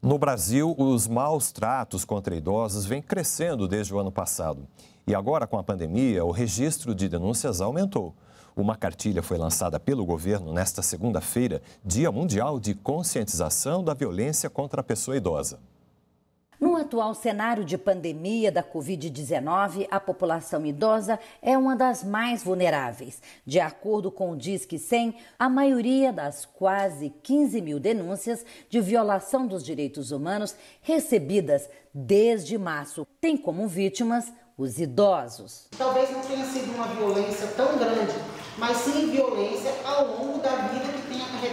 No Brasil, os maus tratos contra idosos vêm crescendo desde o ano passado. E agora, com a pandemia, o registro de denúncias aumentou. Uma cartilha foi lançada pelo governo nesta segunda-feira, Dia Mundial de Conscientização da Violência contra a Pessoa Idosa. No atual cenário de pandemia da Covid-19, a população idosa é uma das mais vulneráveis. De acordo com o Disque 100, a maioria das quase 15 mil denúncias de violação dos direitos humanos recebidas desde março tem como vítimas os idosos. Talvez não tenha sido uma violência tão grande, mas sim violência ao longo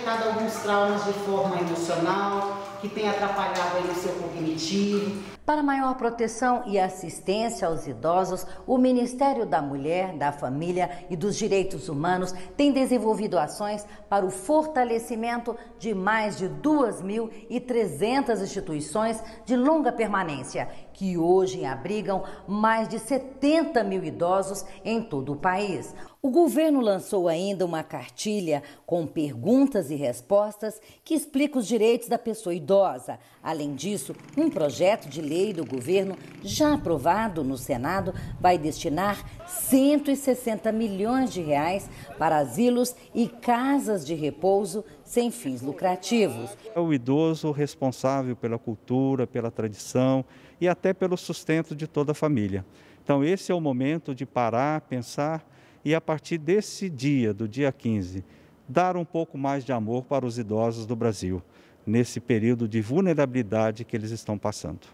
enfrentado alguns traumas de forma emocional, que tem atrapalhado aí o seu cognitivo, para maior proteção e assistência aos idosos, o Ministério da Mulher, da Família e dos Direitos Humanos tem desenvolvido ações para o fortalecimento de mais de 2.300 instituições de longa permanência, que hoje abrigam mais de 70 mil idosos em todo o país. O governo lançou ainda uma cartilha com perguntas e respostas que explica os direitos da pessoa idosa. Além disso, um projeto de lei do governo, já aprovado no Senado, vai destinar 160 milhões de reais para asilos e casas de repouso sem fins lucrativos. É o idoso responsável pela cultura, pela tradição e até pelo sustento de toda a família. Então, esse é o momento de parar, pensar e a partir desse dia, do dia 15, dar um pouco mais de amor para os idosos do Brasil, nesse período de vulnerabilidade que eles estão passando.